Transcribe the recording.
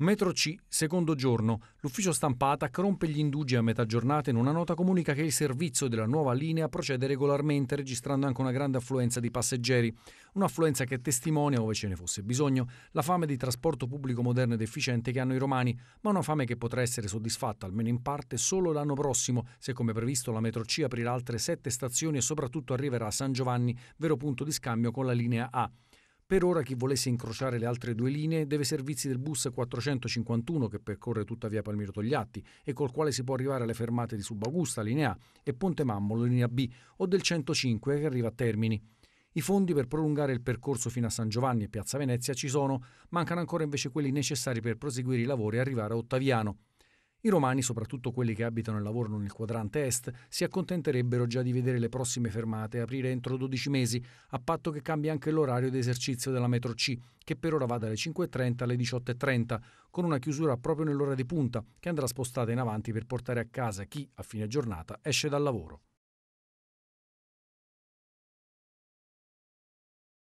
Metro C, secondo giorno. L'ufficio stampata ATAC gli indugi a metà giornata in una nota comunica che il servizio della nuova linea procede regolarmente, registrando anche una grande affluenza di passeggeri. Un'affluenza che testimonia, ove ce ne fosse bisogno, la fame di trasporto pubblico moderno ed efficiente che hanno i romani, ma una fame che potrà essere soddisfatta, almeno in parte, solo l'anno prossimo, se come previsto la Metro C aprirà altre sette stazioni e soprattutto arriverà a San Giovanni, vero punto di scambio con la linea A. Per ora chi volesse incrociare le altre due linee deve servizi del bus 451 che percorre tutta via Palmiro Togliatti e col quale si può arrivare alle fermate di Subagusta, linea A, e Ponte Mammolo, linea B, o del 105 che arriva a Termini. I fondi per prolungare il percorso fino a San Giovanni e Piazza Venezia ci sono, mancano ancora invece quelli necessari per proseguire i lavori e arrivare a Ottaviano. I romani, soprattutto quelli che abitano e lavorano nel quadrante est, si accontenterebbero già di vedere le prossime fermate aprire entro 12 mesi, a patto che cambi anche l'orario di esercizio della metro C, che per ora va dalle 5.30 alle 18.30, con una chiusura proprio nell'ora di punta, che andrà spostata in avanti per portare a casa chi, a fine giornata, esce dal lavoro.